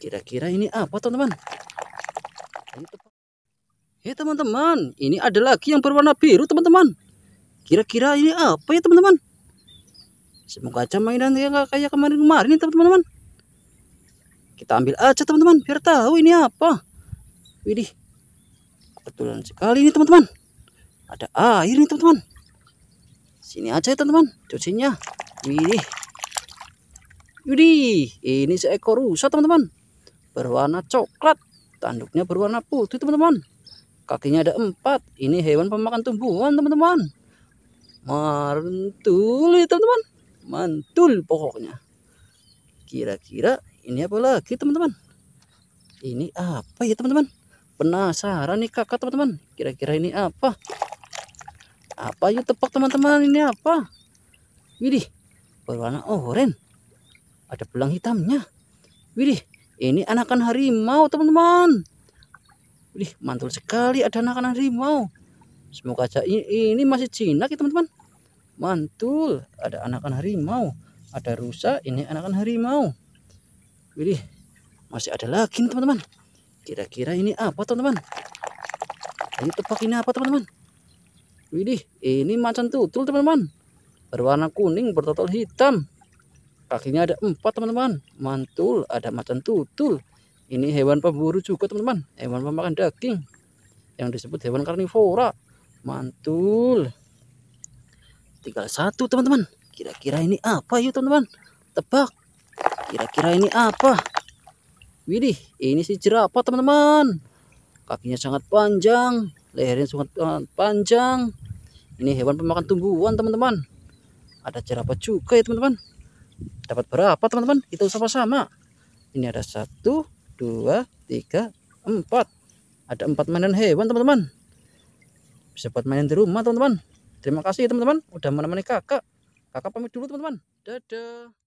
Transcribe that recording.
kira-kira ini apa teman-teman Hei teman-teman, ini ada lagi yang berwarna biru teman-teman. Kira-kira ini apa ya teman-teman? Semoga aja mainan yang kayak kemarin-kemarin teman-teman. Kita ambil aja teman-teman biar tahu ini apa. Widih, kebetulan sekali ini teman-teman. Ada air ini teman-teman. Sini aja ya teman-teman, cucinya. Widih. Yudi, ini seekor rusa teman-teman. Berwarna coklat, tanduknya berwarna putih teman-teman. Kakinya ada empat, ini hewan pemakan tumbuhan teman-teman. Mantul teman-teman, mantul pokoknya. Kira-kira ini apa lagi teman-teman? Ini apa ya teman-teman? Penasaran nih kakak teman-teman. Kira-kira ini apa? Apa yuk tepuk teman-teman ini apa? Widih, berwarna oranye. Ada belang hitamnya. wih, ini anakan harimau, teman-teman. wih, mantul sekali ada anakan harimau. Semoga aja ini, ini masih jinak ya, teman-teman. Mantul, ada anakan harimau. Ada rusa, ini anakan harimau. Wih, masih ada lagi teman-teman. Kira-kira ini apa, teman-teman? Ini tebak ini apa, teman-teman? Wih, ini macan tutul, teman-teman. Berwarna kuning bertotol hitam kakinya ada empat teman-teman mantul ada macan tutul ini hewan pemburu juga teman-teman hewan pemakan daging yang disebut hewan karnivora mantul tinggal satu teman-teman kira-kira ini apa yuk teman-teman tebak kira-kira ini apa widih ini si jerapah teman-teman kakinya sangat panjang lehernya sangat eh, panjang ini hewan pemakan tumbuhan teman-teman ada jerapah juga ya teman-teman dapat berapa teman-teman itu sama-sama ini ada satu dua tiga empat ada empat mainan hewan teman-teman bisa buat mainan di rumah teman-teman terima kasih teman-teman udah menemani kakak kakak pamit dulu teman-teman dadah